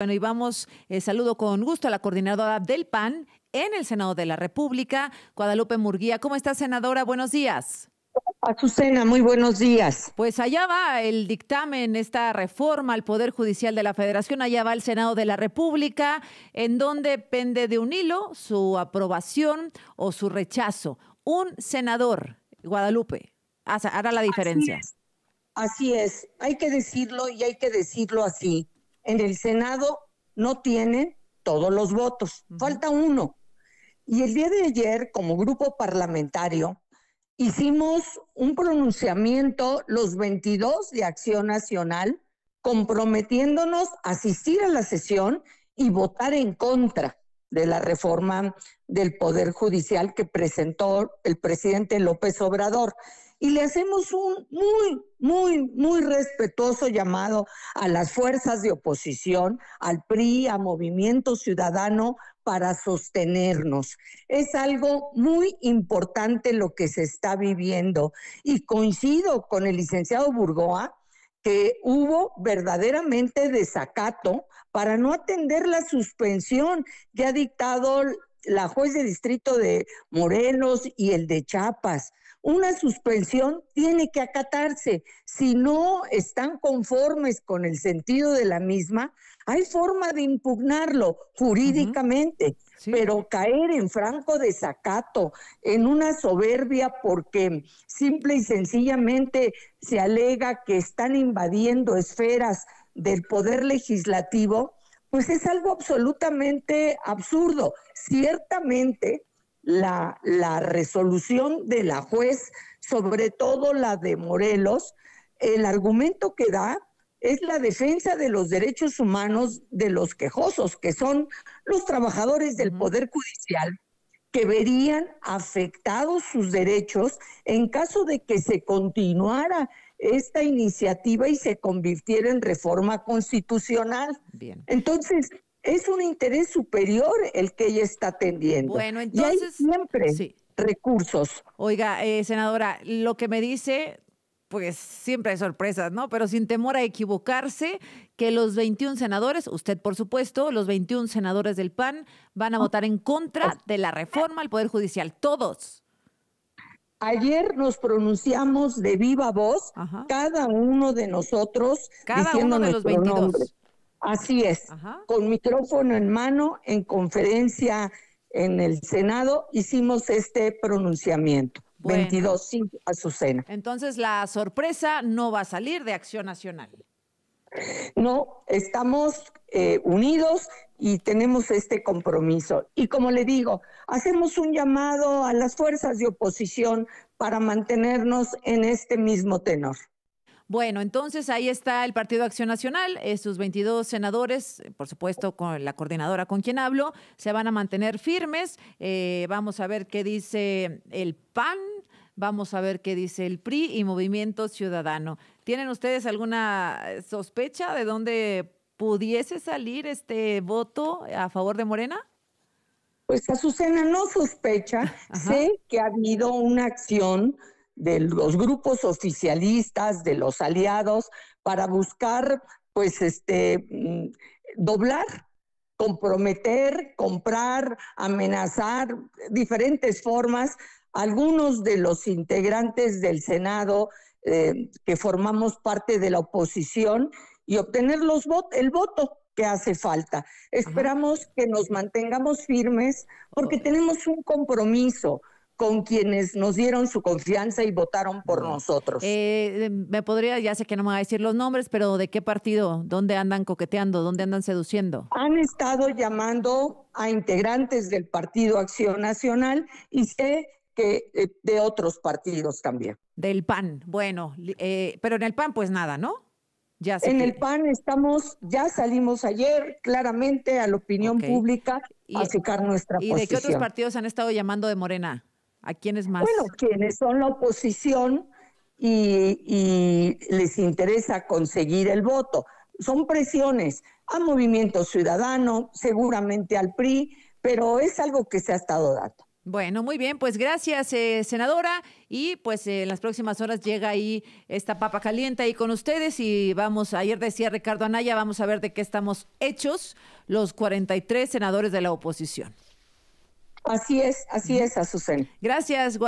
Bueno, y vamos, eh, saludo con gusto a la coordinadora del PAN en el Senado de la República, Guadalupe Murguía. ¿Cómo está, senadora? Buenos días. Azucena, muy buenos días. Pues allá va el dictamen, esta reforma al Poder Judicial de la Federación, allá va el Senado de la República, en donde pende de un hilo su aprobación o su rechazo. Un senador, Guadalupe, hará la diferencia. así es. hay que decirlo y hay que decirlo así en el Senado no tienen todos los votos, falta uno. Y el día de ayer, como grupo parlamentario, hicimos un pronunciamiento los 22 de Acción Nacional comprometiéndonos a asistir a la sesión y votar en contra de la reforma del Poder Judicial que presentó el presidente López Obrador y le hacemos un muy, muy, muy respetuoso llamado a las fuerzas de oposición, al PRI, a Movimiento Ciudadano, para sostenernos. Es algo muy importante lo que se está viviendo y coincido con el licenciado Burgoa que hubo verdaderamente desacato para no atender la suspensión que ha dictado la juez de distrito de Morelos y el de Chiapas. Una suspensión tiene que acatarse. Si no están conformes con el sentido de la misma, hay forma de impugnarlo jurídicamente, pero caer en franco desacato, en una soberbia porque simple y sencillamente se alega que están invadiendo esferas del poder legislativo, pues es algo absolutamente absurdo. Ciertamente la, resolución de la juez, sobre todo la de Morelos, el argumento que da es la defensa de los derechos humanos de los quejosos, que son los trabajadores del Poder Judicial, que verían afectados sus derechos en caso de que se continuara esta iniciativa y se convirtiera en reforma constitucional. Entonces, es un interés superior el que ella está atendiendo. Bueno, entonces. siempre recursos. Oiga, eh, senadora, lo que me dice. Pues siempre hay sorpresas, ¿no? Pero sin temor a equivocarse, que los 21 senadores, usted por supuesto, los 21 senadores del PAN van a votar en contra de la reforma al Poder Judicial, todos. Ayer nos pronunciamos de viva voz, cada uno de nosotros, cada uno de los 22. Así es, con micrófono en mano, en conferencia en el Senado, hicimos este pronunciamiento. a su Azucena. Entonces la sorpresa no va a salir de Acción Nacional. No, estamos eh, unidos y tenemos este compromiso. Y como le digo, hacemos un llamado a las fuerzas de oposición para mantenernos en este mismo tenor. Bueno, entonces ahí está el Partido Acción Nacional, sus 22 senadores, por supuesto con la coordinadora con quien hablo, se van a mantener firmes. Eh, vamos a ver qué dice el PAN, vamos a ver qué dice el PRI y Movimiento Ciudadano. ¿Tienen ustedes alguna sospecha de dónde pudiese salir este voto a favor de Morena? Pues Azucena no sospecha, sé que ha habido una acción de los grupos oficialistas, de los aliados, para buscar, pues, este, mm, doblar, comprometer, comprar, amenazar, diferentes formas. Algunos de los integrantes del Senado eh, que formamos parte de la oposición y obtener los el voto que hace falta. Esperamos que nos mantengamos firmes porque tenemos un compromiso con quienes nos dieron su confianza y votaron por nosotros. Eh, eh, me podría, ya sé que no me va a decir los nombres, pero ¿de qué partido? ¿Dónde andan coqueteando? ¿Dónde andan seduciendo? Han estado llamando a integrantes del Partido Acción Nacional y sé que eh, de otros partidos también. Del PAN, bueno, pero en el PAN pues nada, ¿no? Ya en el PAN estamos, ya salimos ayer claramente a la opinión pública a sacar nuestra posición. ¿Y de qué otros partidos han estado llamando de Morena? ¿A quiénes más? Bueno, quienes son la oposición y, les interesa conseguir el voto. Son presiones a Movimiento Ciudadano, seguramente al PRI, pero es algo que se ha estado dando. Bueno, muy bien, pues gracias, eh, senadora. Y pues eh, en las próximas horas llega ahí esta papa caliente ahí con ustedes. Y vamos, ayer decía Ricardo Anaya, vamos a ver de qué estamos hechos los 43 senadores de la oposición. Así es, así es, Azucena. Gracias.